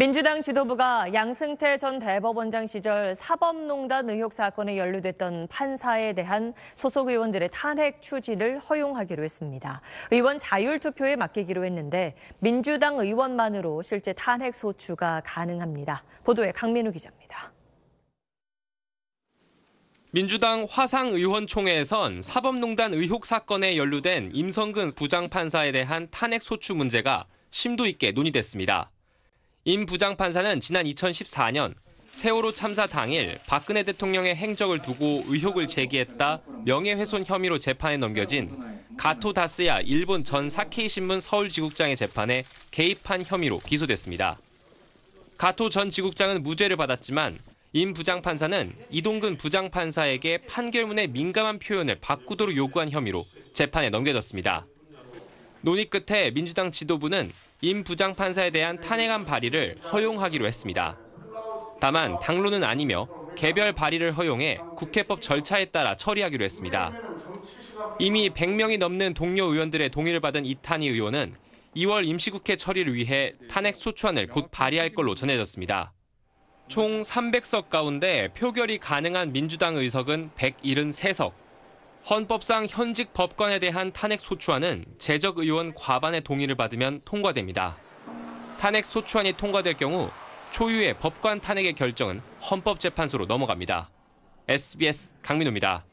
민주당 지도부가 양승태 전 대법원장 시절 사법농단 의혹 사건에 연루됐던 판사에 대한 소속 의원들의 탄핵 추진을 허용하기로 했습니다. 의원 자율 투표에 맡기기로 했는데 민주당 의원만으로 실제 탄핵 소추가 가능합니다. 보도에 강민우 기자입니다. 민주당 화상의원총회에선 사법농단 의혹 사건에 연루된 임성근 부장판사에 대한 탄핵 소추 문제가 심도 있게 논의됐습니다. 임 부장판사는 지난 2014년 세월호 참사 당일 박근혜 대통령의 행적을 두고 의혹을 제기했다 명예훼손 혐의로 재판에 넘겨진 가토 다스야 일본 전 사케이신문 서울지국장의 재판에 개입한 혐의로 기소됐습니다. 가토 전 지국장은 무죄를 받았지만 임 부장판사는 이동근 부장판사에게 판결문의 민감한 표현을 바꾸도록 요구한 혐의로 재판에 넘겨졌습니다. 논의 끝에 민주당 지도부는 임 부장판사에 대한 탄핵안 발의를 허용하기로 했습니다. 다만 당론은 아니며 개별 발의를 허용해 국회법 절차에 따라 처리하기로 했습니다. 이미 100명이 넘는 동료 의원들의 동의를 받은 이탄희 의원은 2월 임시국회 처리를 위해 탄핵 소추안을 곧 발의할 걸로 전해졌습니다. 총 300석 가운데 표결이 가능한 민주당 의석은 173석, 헌법상 현직 법관에 대한 탄핵 소추안은 재적 의원 과반의 동의를 받으면 통과됩니다. 탄핵 소추안이 통과될 경우 초유의 법관 탄핵의 결정은 헌법재판소로 넘어갑니다. SBS 강민호입니다.